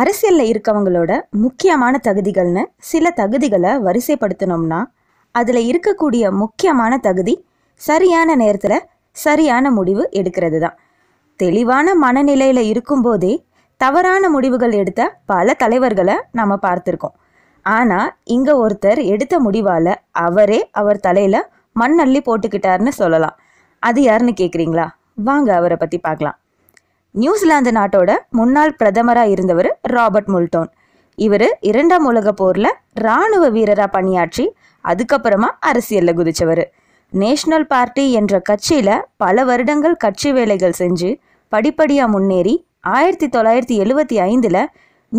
அரசியலில் இருக்கவங்களோட முக்கியமான தகுதிகள்னு சில தகுதிகளை வரிசைப்படுத்தினோம்னா அதில் இருக்கக்கூடிய முக்கியமான தகுதி சரியான நேரத்தில் சரியான முடிவு எடுக்கிறது தான் தெளிவான மனநிலையில் இருக்கும்போதே தவறான முடிவுகள் எடுத்த பல தலைவர்களை நம்ம பார்த்துருக்கோம் ஆனால் இங்கே ஒருத்தர் எடுத்த முடிவால் அவரே அவர் தலையில் மண்ணள்ளி போட்டுக்கிட்டாருன்னு சொல்லலாம் அது யாருன்னு கேட்குறீங்களா வாங்க அவரை பற்றி பார்க்கலாம் நியூசிலாந்து நாட்டோட முன்னாள் பிரதமராக இருந்தவர் ராபர்ட் முல்டோன் இவர் இரண்டாம் உலக போரில் இராணுவ வீரராக பணியாற்றி அதுக்கப்புறமா அரசியலில் குதிச்சவர் நேஷனல் பார்ட்டி என்ற கட்சியில் பல வருடங்கள் கட்சி வேலைகள் செஞ்சு படிப்படியாக முன்னேறி ஆயிரத்தி தொள்ளாயிரத்தி எழுவத்தி ஐந்தில்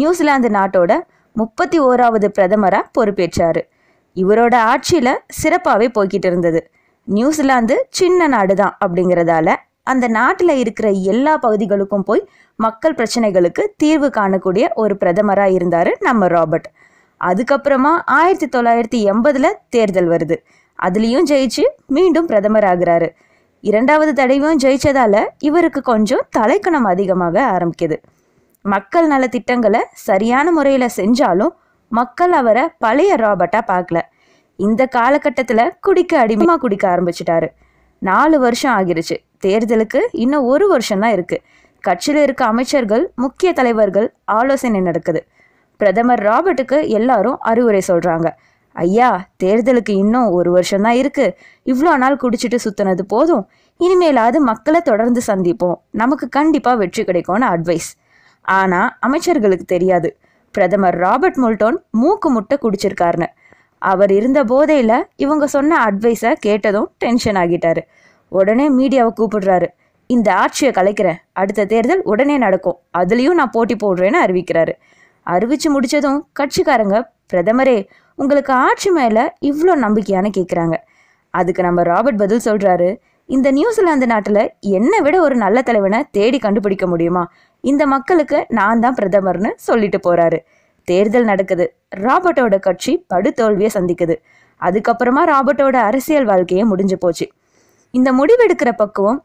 நியூசிலாந்து நாட்டோட முப்பத்தி ஓராவது பிரதமராக பொறுப்பேற்றார் இவரோட ஆட்சியில் சிறப்பாகவே போய்கிட்டு இருந்தது நியூசிலாந்து சின்ன நாடு தான் அப்படிங்கிறதால அந்த நாட்டில் இருக்கிற எல்லா பகுதிகளுக்கும் போய் மக்கள் பிரச்சனைகளுக்கு தீர்வு காணக்கூடிய ஒரு பிரதமராக இருந்தார் நம்ம ராபர்ட் அதுக்கப்புறமா ஆயிரத்தி தொள்ளாயிரத்தி எண்பதில் தேர்தல் வருது அதுலேயும் ஜெயிச்சு மீண்டும் பிரதமர் ஆகிறாரு இரண்டாவது தடவையும் ஜெயிச்சதால இவருக்கு கொஞ்சம் தலைக்கணம் அதிகமாக ஆரம்பிக்குது மக்கள் நல திட்டங்களை சரியான முறையில் செஞ்சாலும் மக்கள் அவரை பழைய ராபர்ட்டாக பார்க்கல இந்த காலகட்டத்தில் குடிக்க அடிமையாக குடிக்க ஆரம்பிச்சிட்டாரு நாலு வருஷம் ஆகிருச்சு தேர்தலுக்கு இன்னும் ஒரு வருஷம் தான் இருக்குது கட்சியில் இருக்க அமைச்சர்கள் முக்கிய தலைவர்கள் ஆலோசனை நடக்குது பிரதமர் ராபர்ட்டுக்கு எல்லாரும் அறிவுரை சொல்கிறாங்க ஐயா தேர்தலுக்கு இன்னும் ஒரு வருஷம் தான் இருக்குது இவ்வளோ நாள் குடிச்சிட்டு சுற்றினது போதும் இனிமேலாவது மக்களை தொடர்ந்து சந்திப்போம் நமக்கு கண்டிப்பாக வெற்றி கிடைக்கும்னு அட்வைஸ் ஆனால் அமைச்சர்களுக்கு தெரியாது பிரதமர் ராபர்ட் முல்டோன் மூக்கு முட்டை குடிச்சிருக்காருன்னு அவர் இருந்த போதையில் இவங்க சொன்ன அட்வைஸை கேட்டதும் டென்ஷன் ஆகிட்டாரு உடனே மீடியாவை கூப்பிடுறாரு இந்த ஆட்சியை கலைக்கிறேன் அடுத்த தேர்தல் உடனே நடக்கும் அதுலேயும் நான் போட்டி போடுறேன்னு அறிவிக்கிறாரு அறிவித்து முடித்ததும் கட்சிக்காரங்க பிரதமரே உங்களுக்கு ஆட்சி மேலே இவ்வளோ நம்பிக்கையானு கேட்குறாங்க அதுக்கு நம்ம ராபர்ட் பதில் சொல்கிறாரு இந்த நியூசிலாந்து நாட்டில் என்னை விட ஒரு நல்ல தலைவனை தேடி கண்டுபிடிக்க முடியுமா இந்த மக்களுக்கு நான் தான் பிரதமர்னு சொல்லிட்டு போகிறாரு தேர்தல் நடக்குது ராபர்ட்டோட கட்சி படுதோல்வியை சந்திக்குது அதுக்கப்புறமா ராபர்ட்டோட அரசியல் வாழ்க்கையே முடிஞ்சு போச்சு இந்த முடிவெடுக்கிற பக்குவம்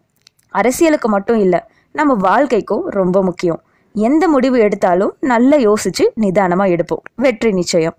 அரசியலுக்கு மட்டும் இல்லை நம்ம வாழ்க்கைக்கும் ரொம்ப முக்கியம் எந்த முடிவு எடுத்தாலும் நல்லா யோசிச்சு நிதானமாக எடுப்போம் வெற்றி நிச்சயம்